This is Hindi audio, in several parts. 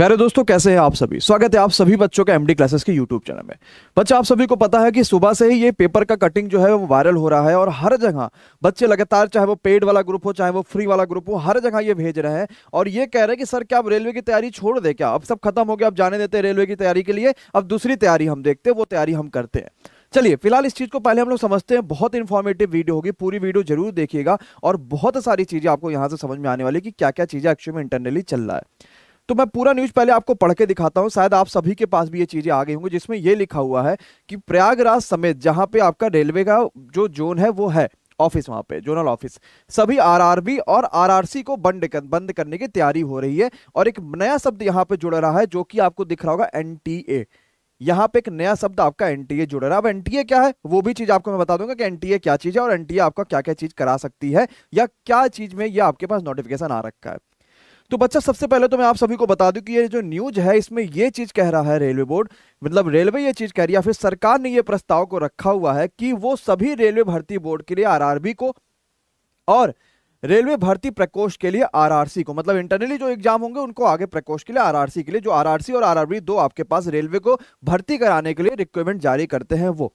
प्यारे दोस्तों कैसे हैं आप सभी स्वागत है आप सभी बच्चों का एमडी क्लासेस के यूट्यूब चैनल में बच्चे आप सभी को पता है कि सुबह से ही ये पेपर का कटिंग जो है वो वायरल हो रहा है और हर जगह बच्चे लगातार चाहे वो पेड वाला ग्रुप हो चाहे वो फ्री वाला ग्रुप हो हर जगह ये भेज रहे हैं और ये कह रहे हैं कि सर क्या आप रेलवे की तैयारी छोड़ दे क्या अब सब खत्म हो गया आप जाने देते हैं रेलवे की तैयारी के लिए अब दूसरी तैयारी हम देखते हैं वो तैयारी हम करते हैं चलिए फिलहाल इस चीज को पहले हम लोग समझते हैं बहुत इन्फॉर्मेटिव वीडियो होगी पूरी वीडियो जरूर देखिएगा और बहुत सारी चीजें आपको यहाँ से समझ में आने वाली कि क्या क्या चीजें एक्चुअली में इंटरनली चल रहा है तो मैं पूरा न्यूज पहले आपको पढ़ के दिखाता हूं शायद आप सभी के पास भी ये चीजें आ गई होंगी जिसमें ये लिखा हुआ है कि प्रयागराज समेत जहां पे आपका रेलवे का जो जोन है वो है ऑफिस वहां पे जोनल ऑफिस सभी आरआरबी और आरआरसी को बंद कर, बंद करने की तैयारी हो रही है और एक नया शब्द यहाँ पे जुड़ रहा है जो कि आपको दिख रहा होगा एनटीए यहाँ पे एक नया शब्द आपका एनटीए जुड़ रहा है अब एनटीए क्या है वो भी चीज आपको मैं बता दूंगा कि एनटीए क्या चीज है और एनटीए आपका क्या क्या चीज करा सकती है या क्या चीज में ये आपके पास नोटिफिकेशन आ रखा है तो बच्चा सबसे पहले तो मैं आप सभी को बता दूं कि ये जो न्यूज है इसमें ये चीज कह रहा है रेलवे बोर्ड मतलब रेलवे ये चीज कह रही है फिर सरकार ने ये प्रस्ताव को रखा हुआ है कि वो सभी रेलवे भर्ती बोर्ड के लिए आरआरबी को और रेलवे भर्ती प्रकोष्ठ के लिए आरआरसी को मतलब इंटरनली जो एग्जाम होंगे उनको आगे प्रकोष्ठ के लिए आरआरसी के लिए जो आरआरसी और आरआरबी दो आपके पास रेलवे को भर्ती कराने के लिए रिक्वायरमेंट जारी करते हैं वो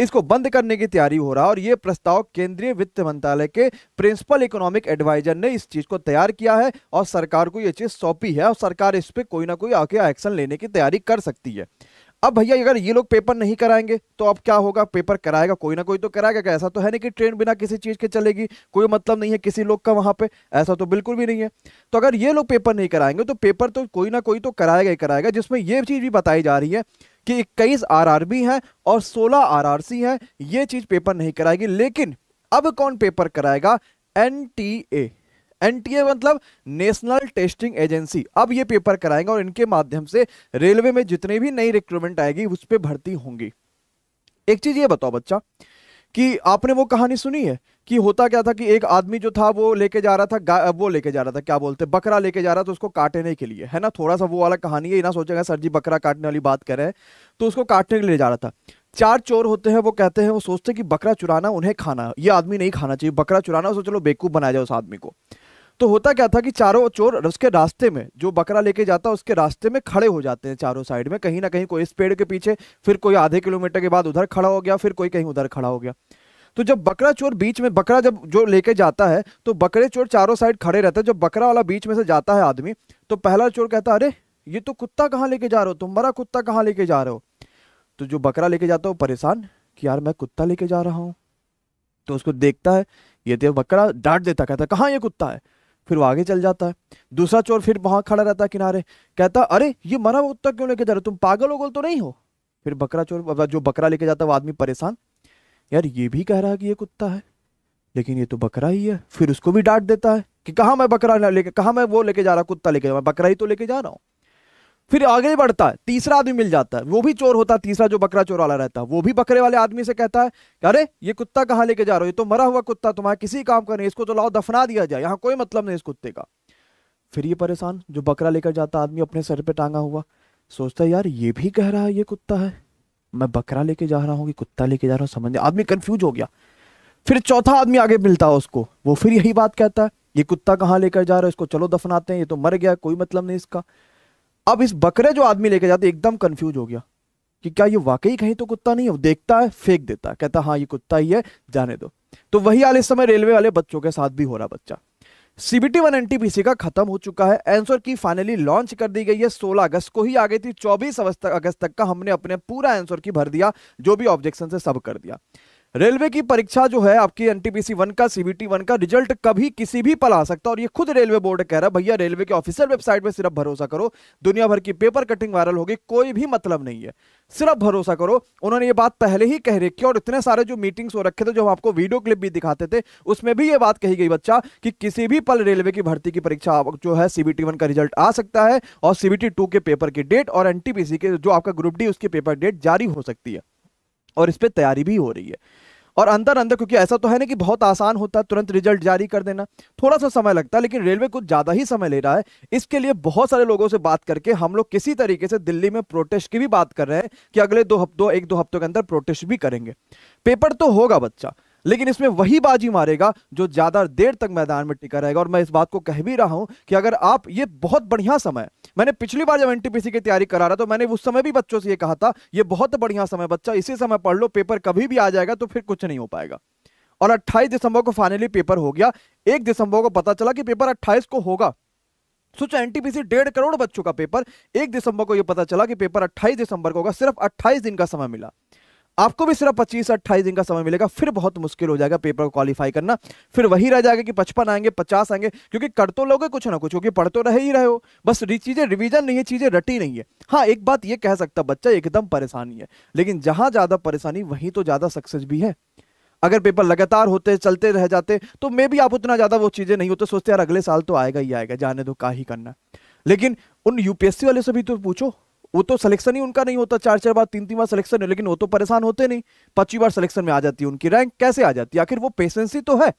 इसको बंद करने की तैयारी हो रहा है और ये प्रस्ताव केंद्रीय वित्त मंत्रालय के प्रिंसिपल इकोनॉमिक एडवाइजर ने इस चीज को तैयार किया है और सरकार को यह चीज सौंपी है और सरकार इस पर कोई ना कोई आके एक्शन लेने की तैयारी कर सकती है अब भैया अगर ये लोग पेपर नहीं कराएंगे तो अब क्या होगा पेपर कराएगा कोई ना कोई तो कराएगा क्या ऐसा तो है नहीं कि ट्रेन बिना किसी चीज़ के चलेगी कोई मतलब नहीं है किसी लोग का वहाँ पे ऐसा तो बिल्कुल भी नहीं है तो अगर ये लोग पेपर नहीं कराएंगे तो पेपर तो कोई ना कोई तो कराएगा ही कराएगा जिसमें ये चीज़ भी बताई जा रही है कि इक्कीस आरआरबी हैं और सोलह आरआरसी हैं ये चीज पेपर नहीं कराएगी लेकिन अब कौन पेपर कराएगा एनटीए एनटीए मतलब नेशनल टेस्टिंग एजेंसी अब ये पेपर कराएंगे और इनके माध्यम से रेलवे में जितने भी नई रिक्रूटमेंट आएगी उस पर भर्ती होंगी एक चीज ये बताओ बच्चा कि आपने वो कहानी सुनी है कि होता क्या था कि एक आदमी जो था वो लेके जा रहा था वो लेके जा रहा था क्या बोलते बकरा लेके जा रहा था उसको काटने के लिए है ना थोड़ा सा वो वाला कहानी है ना सोचेगा सर जी बकरा काटने वाली बात कर रहे हैं तो उसको काटने के लिए जा रहा था चार चोर होते हैं वो कहते हैं वो सोचते कि बकरा चुराना उन्हें खाना ये आदमी नहीं खाना चाहिए बकरा चुराना उसको चलो बेकूफ बनाया जाए उस आदमी को तो होता क्या था कि चारों चोर उसके रास्ते में जो बकरा लेके जाता उसके रास्ते में खड़े हो जाते हैं चारों साइड में कहीं ना कहीं कोई इस पेड़ के पीछे फिर कोई आधे किलोमीटर के बाद उधर खड़ा हो गया फिर कोई कहीं उधर खड़ा हो गया तो जब बकरा चोर बीच में बकरा जब जो लेके जाता है तो बकरे चोर चारों साइड खड़े रहते हैं जब बकरा वाला बीच में से जाता है आदमी तो पहला चोर कहता है अरे ये तो कुत्ता कहाँ लेके जा रहे हो तुम्हारा कुत्ता कहाँ लेके जा रहे हो तो जो बकरा लेके जाता है वो परेशान कि यार मैं कुत्ता लेके जा रहा हूँ तो उसको देखता है ये तो बकरा डांट देता कहता है कहाँ ये कुत्ता है फिर वो आगे चल जाता है दूसरा चोर फिर वहाँ खड़ा रहता है किनारे कहता अरे ये मरा कुत्ता क्यों लेके जा रहे हो तुम पागल गोल तो नहीं हो फिर बकरा चोर जो बकरा लेके जाता है वो आदमी परेशान यार ये भी कह रहा है कि ये कुत्ता है लेकिन ये तो बकरा ही है फिर उसको भी डांट देता है कि कहा मैं बकरा लेके कहा मैं वो लेके जा रहा कुत्ता लेके जा रहा बकरा ही तो लेके जा रहा हूँ फिर आगे बढ़ता है तीसरा आदमी मिल जाता है वो भी चोर होता है तीसरा जो बकरा चोर वाला रहता है वो भी बकरे वाले आदमी से कहता है अरे ये कुत्ता कहाँ लेके जा रहा हो ये तो मरा हुआ कुत्ता तुम्हारा किसी काम का नहीं इसको तो लाओ दफना दिया जाए यहाँ कोई मतलब नहीं इस कुत्ते का फिर ये परेशान जो बकरा लेकर जाता आदमी अपने सर पर टांगा हुआ सोचता है यार ये भी कह रहा है ये कुत्ता है मैं बकरा लेके जा रहा हूँ कि कुत्ता लेके जा रहा हूँ समझ आदमी कंफ्यूज हो गया फिर चौथा आदमी आगे मिलता है उसको वो फिर यही बात कहता है ये कुत्ता कहाँ लेकर जा रहा है इसको चलो दफनाते हैं ये तो मर गया कोई मतलब नहीं इसका अब इस बकरे जो आदमी लेके जाते एकदम कंफ्यूज हो गया कि क्या ये वाकई कहीं तो कुत्ता नहीं है वो देखता है फेंक देता है कहता हाँ ये कुत्ता ही है जाने दो तो वही आले समय रेलवे वाले बच्चों के साथ भी हो रहा बच्चा सीबीटी वन एनटीपीसी का खत्म हो चुका है एंसर की फाइनली लॉन्च कर दी गई है 16 अगस्त को ही आ गई थी 24 अगस्त तक का हमने अपने पूरा एंसर की भर दिया जो भी ऑब्जेक्शन से सब कर दिया रेलवे की परीक्षा जो है आपकी एनटीपीसी वन का सीबीटी वन का रिजल्ट कभी किसी भी पल आ सकता है और ये खुद रेलवे बोर्ड कह रहा है भैया रेलवे के ऑफिशियल वेबसाइट में सिर्फ भरोसा करो दुनिया भर की पेपर कटिंग वायरल होगी कोई भी मतलब नहीं है सिर्फ भरोसा करो उन्होंने ये बात पहले ही कह रखी और इतने सारे जो मीटिंग्स हो रखे थे जो हम आपको वीडियो क्लिप भी दिखाते थे उसमें भी ये बात कही गई बच्चा कि किसी भी पल रेलवे की भर्ती की परीक्षा जो है सीबीटी वन का रिजल्ट आ सकता है और सीबीटी टू के पेपर की डेट और एनटीपीसी के जो आपका ग्रुप डी उसकी पेपर डेट जारी हो सकती है और इस पर तैयारी भी हो रही है और अंदर अंदर क्योंकि ऐसा तो है ना कि बहुत आसान होता है तुरंत रिजल्ट जारी कर देना थोड़ा सा समय लगता है लेकिन रेलवे कुछ ज़्यादा ही समय ले रहा है इसके लिए बहुत सारे लोगों से बात करके हम लोग किसी तरीके से दिल्ली में प्रोटेस्ट की भी बात कर रहे हैं कि अगले दो हफ्तों एक दो हफ्तों के अंदर प्रोटेस्ट भी करेंगे पेपर तो होगा बच्चा लेकिन इसमें वही बाजी मारेगा जो ज्यादा देर तक मैदान में टिका रहेगा और मैं इस बात को कह भी रहा हूं कि अगर आप ये बहुत बढ़िया समय मैंने पिछली बार जब एनटीपीसी की तैयारी करा रहा तो मैंने उस समय भी बच्चों से यह कहा था यह बहुत बढ़िया समय बच्चा इसी समय पढ़ लो पेपर कभी भी आ जाएगा तो फिर कुछ नहीं हो पाएगा और 28 दिसंबर को फाइनली पेपर हो गया एक दिसंबर को पता चला कि पेपर 28 को होगा सोचो एनटीपीसी डेढ़ करोड़ बच्चों का पेपर एक दिसंबर को यह पता चला कि पेपर 28 दिसंबर को होगा सिर्फ 28 दिन का समय मिला आपको भी सिर्फ पच्चीस अट्ठाईस दिन का समय मिलेगा फिर बहुत मुश्किल हो जाएगा पेपर को क्वालिफाई करना फिर वही रह जाएगा कि पचपन आएंगे पचास आएंगे क्योंकि कर तो लोगे कुछ ना कुछ क्योंकि पढ़ तो रहे ही रहे हो बस चीज़ें रिविजन नहीं है चीज़ें रटी नहीं है हाँ एक बात ये कह सकता बच्चा एकदम परेशानी है लेकिन जहां ज़्यादा परेशानी वहीं तो ज़्यादा सक्सेस भी है अगर पेपर लगातार होते चलते रह जाते तो मे भी आप उतना ज़्यादा वो चीज़ें नहीं होते सोचते यार अगले साल तो आएगा ही आएगा जाने दो का ही करना लेकिन उन यूपीएससी वाले से भी तो पूछो वो तो सिलेक्शन ही उनका नहीं होता चार चार बार तीन तीन बार सिलेक्शन है लेकिन वो तो परेशान होते नहीं पच्चीस बार सिलेक्शन में आ जाती है उनकी रैंक कैसे आ जाती है आखिर वो ही तो है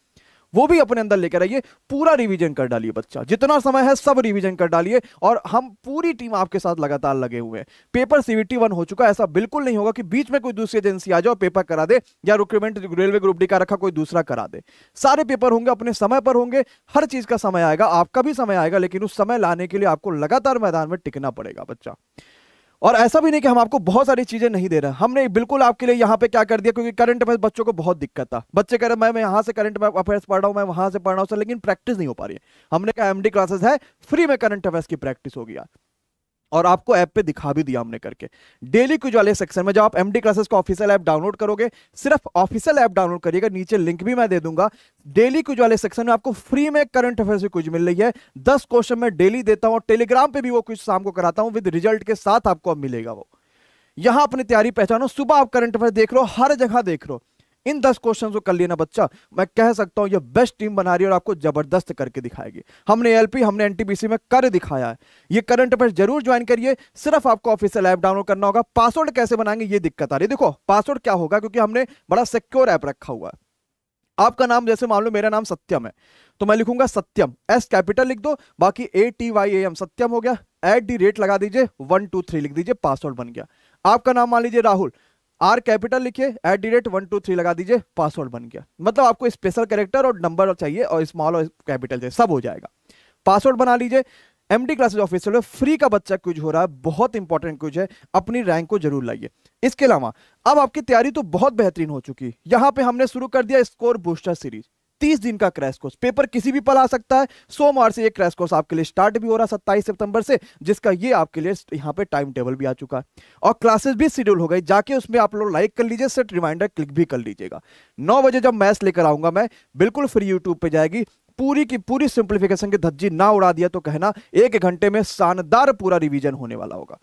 वो भी अपने अंदर लेकर आइए पूरा रिवीजन कर डालिए बच्चा जितना समय है सब रिवीजन कर डालिए और हम पूरी टीम आपके साथ लगातार लगे हुए हैं पेपर सीवीटी वन हो चुका है ऐसा बिल्कुल नहीं होगा कि बीच में कोई दूसरी एजेंसी आ जाओ पेपर करा दे या रिक्रूटमेंट रेलवे ग्रुप डी का रखा कोई दूसरा करा दे सारे पेपर होंगे अपने समय पर होंगे हर चीज का समय आएगा आपका भी समय आएगा लेकिन उस समय लाने के लिए आपको लगातार मैदान में टिकना पड़ेगा बच्चा और ऐसा भी नहीं कि हम आपको बहुत सारी चीजें नहीं दे रहे हमने बिल्कुल आपके लिए यहाँ पे क्या कर दिया क्योंकि करंट अफेयर बच्चों को बहुत दिक्कत था बच्चे कह रहे मैं मैं यहाँ से करंट अफेयर्स पढ़ रहा हूँ मैं वहां से पढ़ रहा हूँ लेकिन प्रैक्टिस नहीं हो पा रही है हमने कहा एमडी क्लासेस है फ्री में करंट अफेयर्स की प्रैक्टिस हो गया और आपको ऐप पे दिखा भी दिया हमने करके डेली क्विज वाले सेक्शन में जब आप एमडी क्लासेस का ऑफिशियल ऐप डाउनलोड करोगे सिर्फ ऑफिशियल ऐप डाउनलोड करिएगा नीचे लिंक भी मैं दे दूंगा डेली क्विज वाले सेक्शन में आपको फ्री में करंट अफेयर से क्विज मिल रही है दस क्वेश्चन मैं डेली देता हूं टेलीग्राम पे भी वो क्विज शाम को कराता हूं विद रिजल्ट के साथ आपको अब मिलेगा वो यहां अपनी तैयारी पहचानो सुबह आप करंट अफेयर देख रहे हो हर जगह देख रहे हो इन दस क्वेश्चन को कर लेना बच्चा मैं कह सकता हूं ये बेस्ट टीम बना रही है और आपको जबरदस्त करके दिखाएगी हमने एलपी हमने एनटीपीसी में कर दिखाया है ये करंट अफेयर जरूर ज्वाइन करिए सिर्फ आपको ऑफिसियल ऐप डाउनलोड करना होगा पासवर्ड कैसे बनाएंगे ये दिक्कत आ रही है देखो पासवर्ड क्या होगा क्योंकि हमने बड़ा सिक्योर ऐप रखा हुआ है आपका नाम जैसे मान लो मेरा नाम सत्यम है तो मैं लिखूंगा सत्यम एस कैपिटल लिख दो बाकी A T Y M Satyam हो गया एट दी रेट लगा दीजिए वन टू थ्री लिख दीजिए पासवर्ड बन गया आपका नाम मान लीजिए राहुल आर कैपिटल लिखिए at the rate one two three लगा दीजिए पासवर्ड बन गया मतलब आपको स्पेशल कैरेक्टर और नंबर चाहिए और स्मॉल और कैपिटल चाहिए सब हो जाएगा पासवर्ड बना लीजिए एम डी क्लासेज ऑफिसर में फ्री का बच्चा क्यूज हो रहा है बहुत इंपॉर्टेंट क्यूज है अपनी रैंक को जरूर लाइए इसके अलावा अब आपकी तैयारी तो बहुत बेहतरीन हो चुकी है यहाँ पे हमने शुरू कर दिया स्कोर बूस्टर सीरीज 30 दिन का क्रैश कोर्स पेपर किसी भी पल आ सकता है सोमवार से ये क्रैश कोर्स आपके लिए स्टार्ट भी हो रहा है सत्ताईस सितंबर से जिसका ये आपके लिए यहाँ पे टाइम टेबल भी आ चुका है और क्लासेस भी शेड्यूल हो गई जाके उसमें आप लोग लाइक कर लीजिए सेट रिमाइंडर क्लिक भी कर लीजिएगा नौ बजे जब मैथ्स लेकर आऊंगा मैं बिल्कुल फ्री यूट्यूब पर जाएगी पूरी की पूरी सिंप्लीफिकेशन की धज्जी ना उड़ा दिया तो कहना एक घंटे में शानदार पूरा रिवीजन होने वाला होगा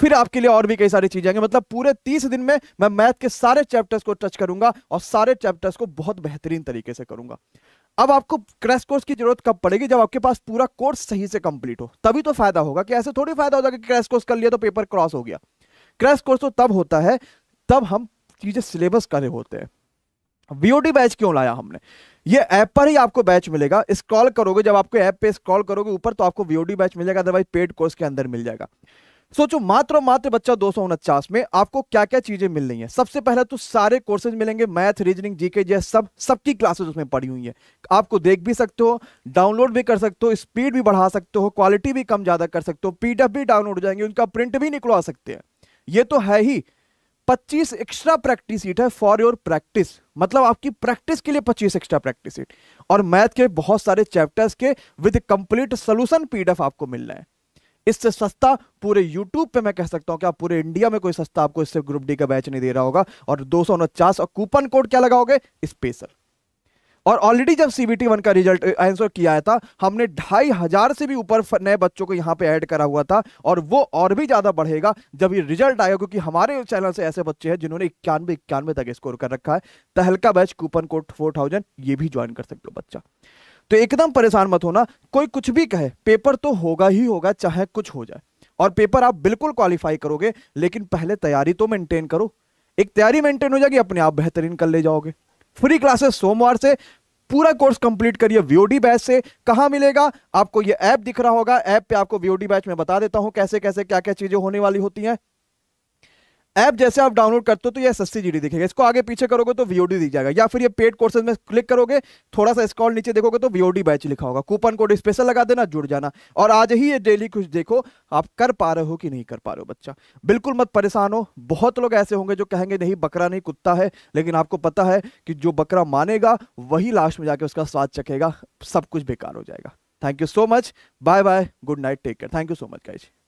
फिर आपके लिए और भी कई सारी चीजें आएंगे मतलब पूरे तीस दिन में मैं मैथ के सारे चैप्टर्स को टच करूंगा और सारे चैप्टर्स को बहुत बेहतरीन तरीके से करूंगा अब आपको क्रैश कोर्स की जरूरत कब पड़ेगी जब आपके पास पूरा कोर्स सही से कंप्लीट हो तभी तो फायदा होगा कि ऐसे थोड़ी फायदा हो जाएगा कि क्रैश कोर्स कर लिया तो पेपर क्रॉस हो गया क्रैश कोर्स तो तब होता है तब हम चीजें सिलेबस करे होते हैं वीओडी बैच क्यों लाया हमने ये ऐप पर ही आपको बैच मिलेगा स्क्रॉल करोगे जब आपको ऐप पे स्क्रॉल करोगे ऊपर तो आपको वीओडी बैच मिल जाएगा अदरवाइज पेड कोर्स के अंदर मिल जाएगा सोचो मात्र मात्र बच्चा दो में आपको क्या क्या चीजें मिल रही हैं सबसे पहले तो सारे कोर्सेज मिलेंगे मैथ रीजनिंग जीके जे सब सबकी क्लासेज उसमें पड़ी हुई है आपको देख भी सकते हो डाउनलोड भी कर सकते हो स्पीड भी बढ़ा सकते हो क्वालिटी भी कम ज्यादा कर सकते हो पीडीएफ भी डाउनलोड हो जाएंगे उनका प्रिंट भी निकलवा सकते हैं ये तो है ही पच्चीस एक्स्ट्रा प्रैक्टिस सीट है फॉर योर प्रैक्टिस मतलब आपकी प्रैक्टिस के लिए पच्चीस एक्स्ट्रा प्रैक्टिस सीट और मैथ के बहुत सारे चैप्टर्स के विद कंप्लीट सोल्यूशन पीडीएफ आपको मिल रहे है इससे सस्ता पूरे यूट्यूब पे मैं कह सकता हूं कि आप पूरे इंडिया में कोई सस्ता आपको इससे ग्रुप डी का बैच नहीं दे रहा होगा और दो और कूपन कोड क्या लगाओगे स्पेशल और ऑलरेडी जब सी वन का रिजल्ट आंसर किया था हमने ढाई हजार से भी ऊपर नए बच्चों को यहाँ पे ऐड करा हुआ था और वो और भी ज़्यादा बढ़ेगा जब ये रिजल्ट आएगा क्योंकि हमारे चैनल से ऐसे बच्चे हैं जिन्होंने इक्यानवे इक्यानवे तक स्कोर कर रखा है Tahalka batch coupon code four thousand ये भी ज्वाइन कर सकते हो बच्चा तो एकदम परेशान मत होना कोई कुछ भी कहे पेपर तो होगा ही होगा चाहे कुछ हो जाए और पेपर आप बिल्कुल क्वालिफाई करोगे लेकिन पहले तैयारी तो मेंटेन करो एक तैयारी मेंटेन हो जाएगी अपने आप बेहतरीन कर ले जाओगे फ्री क्लासेस सोमवार से पूरा कोर्स कंप्लीट करिए वीओडी बैच से कहा मिलेगा आपको ये ऐप दिख रहा होगा ऐप पे आपको वीओडी बैच में बता देता हूं कैसे कैसे क्या क्या चीजें होने वाली होती हैं ऐप जैसे आप डाउनलोड करते हो तो यह सस्ती जीडी दिखेगा इसको आगे पीछे करोगे तो वीओडी दिख जाएगा या फिर ये पेड कोर्सेज में क्लिक करोगे थोड़ा सा स्कॉल नीचे देखोगे तो वीओडी बैच लिखा होगा कूपन कोड स्पेशल लगा देना जुड़ जाना और आज ही ये डेली कुछ देखो आप कर पा रहे हो कि नहीं कर पा रहे हो बच्चा बिल्कुल मत परेशान हो बहुत लोग ऐसे होंगे जो कहेंगे नहीं बकरा नहीं कुत्ता है लेकिन आपको पता है कि जो बकरा मानेगा वही लास्ट में जाके उसका स्वाद चखेगा सब कुछ बेकार हो जाएगा thank you so much bye bye good night take care thank you so much guys